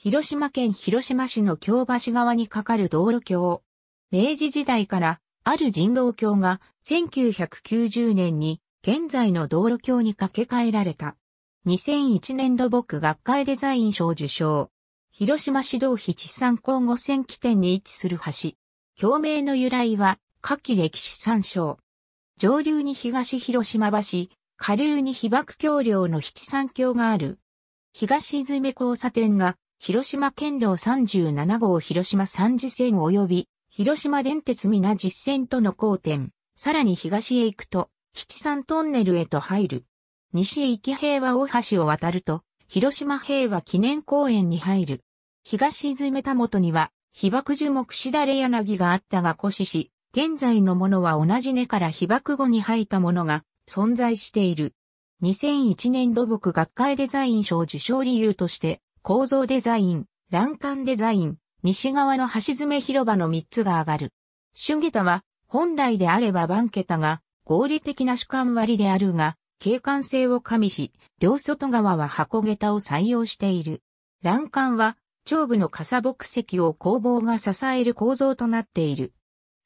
広島県広島市の京橋側に架かる道路橋。明治時代からある人道橋が1990年に現在の道路橋に架け替えられた。2001年土木学会デザイン賞受賞。広島市道比地産交互線起点に位置する橋。橋名の由来は、夏季歴史参照。上流に東広島橋、下流に被爆橋梁の七三橋がある。東詰交差点が広島県道37号広島三次線及び、広島電鉄皆実線との交点、さらに東へ行くと、七三トンネルへと入る。西へ行き平和大橋を渡ると、広島平和記念公園に入る。東泉。田元には、被爆樹木しだれ柳があったが古死し、現在のものは同じ根から被爆後に生えたものが存在している。2001年土木学会デザイン賞受賞理由として、構造デザイン、欄干デザイン、西側の橋爪広場の3つが上がる。主桁は、本来であれば番桁が合理的な主観割であるが、景観性を加味し、両外側は箱桁を採用している。欄干は、上部の傘木石を工房が支える構造となっている。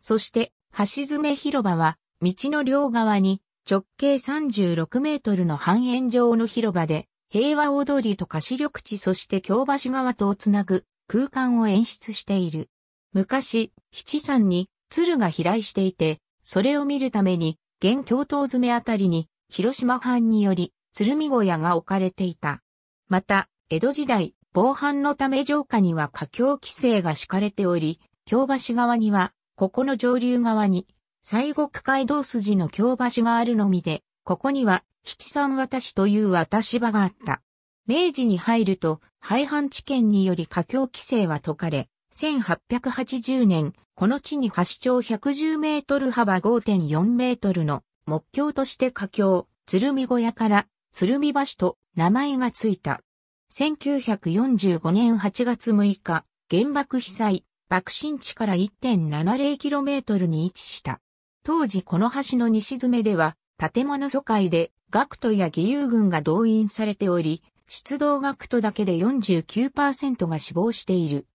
そして、橋爪広場は、道の両側に直径36メートルの半円状の広場で、平和大通りと菓子緑地そして京橋川とをつなぐ空間を演出している。昔、七山に鶴が飛来していて、それを見るために、現京都詰めあたりに、広島藩により、鶴見小屋が置かれていた。また、江戸時代、防犯のため城下には架橋規制が敷かれており、京橋側には、ここの上流側に、西国街道筋の京橋があるのみで、ここには七三渡しという渡し場があった。明治に入ると、廃藩置県により家境規制は解かれ、1880年、この地に橋長110メートル幅5.4メートルの木橋として家境、鶴見小屋から鶴見橋と名前がついた。1945年8月6日、原爆被災、爆心地から1 7 0トルに位置した。当時この橋の西詰めでは、建物疎開で学徒や義勇軍が動員されており、出動学徒だけで49%が死亡している。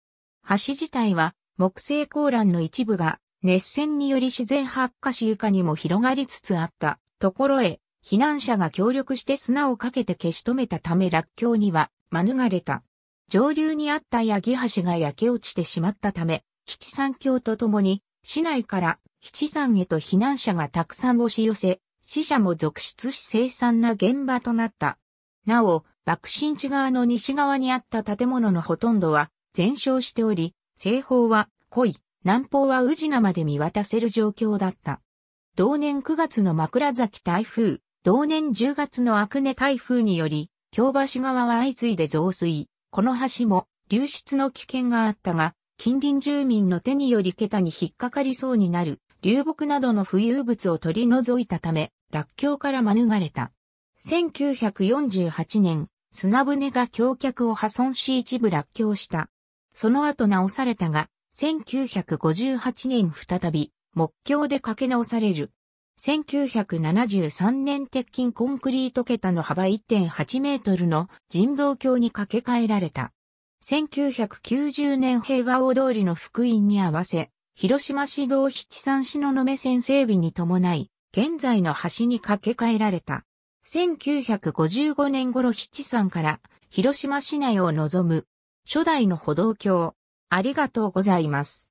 橋自体は木製高蘭の一部が熱戦により自然発火し床にも広がりつつあったところへ避難者が協力して砂をかけて消し止めたため落橋には免れた。上流にあった八木橋が焼け落ちてしまったため、七三橋とともに市内から七三へと避難者がたくさん押し寄せ、死者も続出し凄惨な現場となった。なお、爆心地側の西側にあった建物のほとんどは全焼しており、西方は濃い、南方は宇品まで見渡せる状況だった。同年9月の枕崎台風、同年10月の悪根台風により、京橋側は相次いで増水。この橋も流出の危険があったが、近隣住民の手により桁に引っかかりそうになる流木などの浮遊物を取り除いたため、落橋から免れた。1948年、砂船が橋脚を破損し一部落橋した。その後直されたが、1958年再び、木橋で架け直される。1973年鉄筋コンクリート桁の幅1.8メートルの人道橋に架け替えられた。1990年平和大通りの福音に合わせ、広島市道七三市の目線整備に伴い、現在の橋に架け替えられた。1955年頃七山から広島市内を望む初代の歩道橋。ありがとうございます。